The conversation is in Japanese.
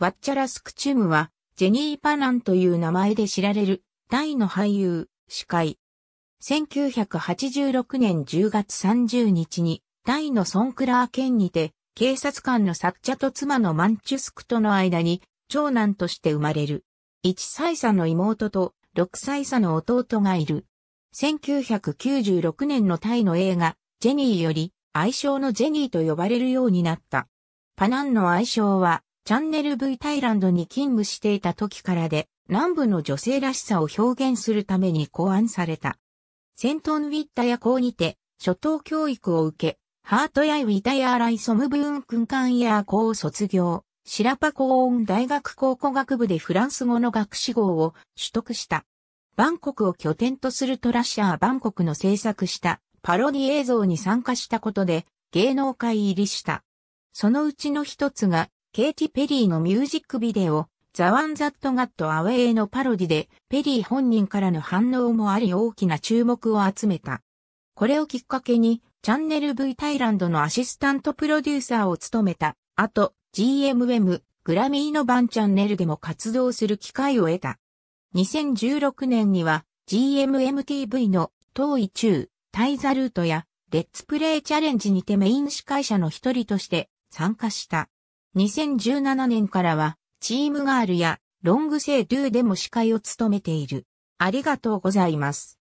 ワッチャラスクチュムは、ジェニー・パナンという名前で知られる、大の俳優、司会。1986年10月30日に、大のソンクラー県にて、警察官のサッチャと妻のマンチュスクとの間に、長男として生まれる。1歳差の妹と6歳差の弟がいる。1996年のタイの映画、ジェニーより、愛称のジェニーと呼ばれるようになった。パナンの愛称は、チャンネル V タイランドに勤務していた時からで、南部の女性らしさを表現するために考案された。セントンウィッタヤ校にて、初等教育を受け、ハートやウィタヤーライソムブーン訓官ー校を卒業、シラパコーン大学考古学部でフランス語の学士号を取得した。バンコクを拠点とするトラッシャーバンコクの制作したパロディ映像に参加したことで芸能界入りした。そのうちの一つがケイティ・ペリーのミュージックビデオ、ザ・ワン・ザット・ガット・アウェイのパロディで、ペリー本人からの反応もあり大きな注目を集めた。これをきっかけに、チャンネル V タイランドのアシスタントプロデューサーを務めた、あと、GMM、グラミーの番チャンネルでも活動する機会を得た。2016年には、GMMTV の、東い中、タイザルートや、レッツプレイチャレンジにてメイン司会者の一人として参加した。2017年からは、チームガールやロングセードゥでも司会を務めている。ありがとうございます。